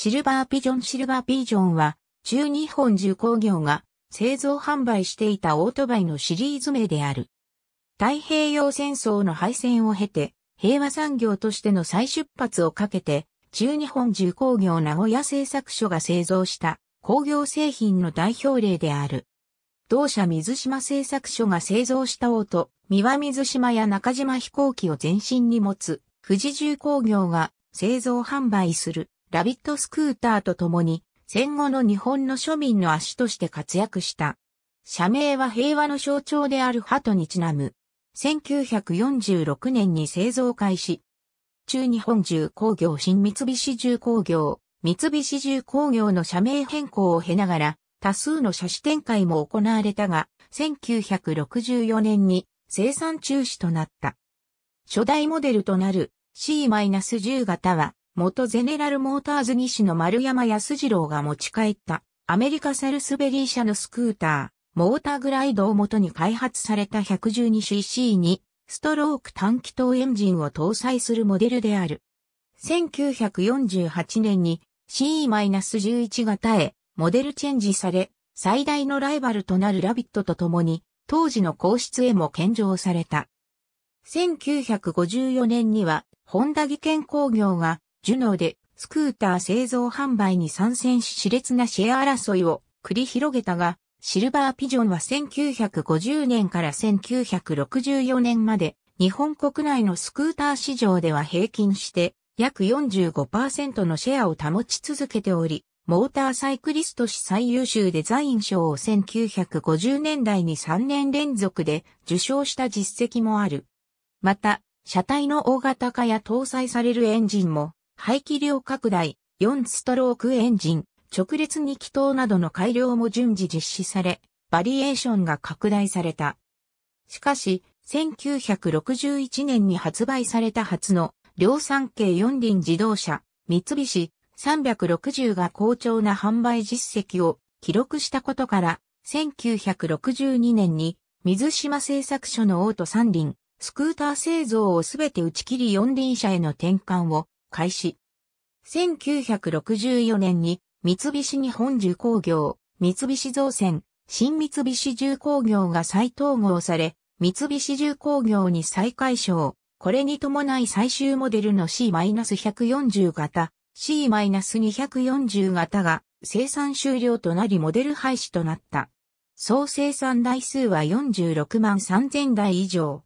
シルバーピジョンシルバーピジョンは、中日本重工業が製造販売していたオートバイのシリーズ名である。太平洋戦争の敗戦を経て、平和産業としての再出発をかけて、中日本重工業名古屋製作所が製造した工業製品の代表例である。同社水島製作所が製造したオート、三輪水島や中島飛行機を前身に持つ、富士重工業が製造販売するラビットスクーターと共に、戦後の日本の庶民の足として活躍した。社名は平和の象徴である鳩にちなむ。1946年に製造開始。中日本重工業新三菱重工業、三菱重工業の社名変更を経ながら、多数の車種展開も行われたが、1964年に生産中止となった。初代モデルとなる C-10 型は、元ゼネラルモーターズ西の丸山康次郎が持ち帰ったアメリカサルスベリー社のスクーター、モーターグライドを元に開発された 112cc にストローク短気筒エンジンを搭載するモデルである。1948年に CE-11 型へモデルチェンジされ、最大のライバルとなるラビットと共に、当時の皇室へも献上された。1954年には、ホンダ技研工業がジュノーでスクーター製造販売に参戦し熾烈なシェア争いを繰り広げたが、シルバーピジョンは1950年から1964年まで日本国内のスクーター市場では平均して約45%のシェアを保ち続けており、モーターサイクリスト史最優秀デザイン賞を1950年代に3年連続で受賞した実績もある。また、車体の大型化や搭載されるエンジンも排気量拡大、4ストロークエンジン、直列2気筒などの改良も順次実施され、バリエーションが拡大された。しかし、1961年に発売された初の量産系4輪自動車、三菱360が好調な販売実績を記録したことから、1962年に水島製作所のオート3輪、スクーター製造をすべて打ち切り4輪車への転換を開始。1964年に三菱日本重工業、三菱造船、新三菱重工業が再統合され、三菱重工業に再解消。これに伴い最終モデルの C-140 型、C-240 型が生産終了となりモデル廃止となった。総生産台数は46万3000台以上。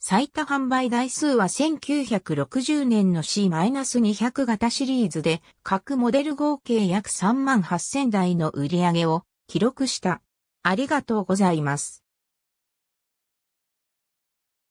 最多販売台数は1960年の C-200 型シリーズで、各モデル合計約3万8000台の売り上げを記録した。ありがとうございます。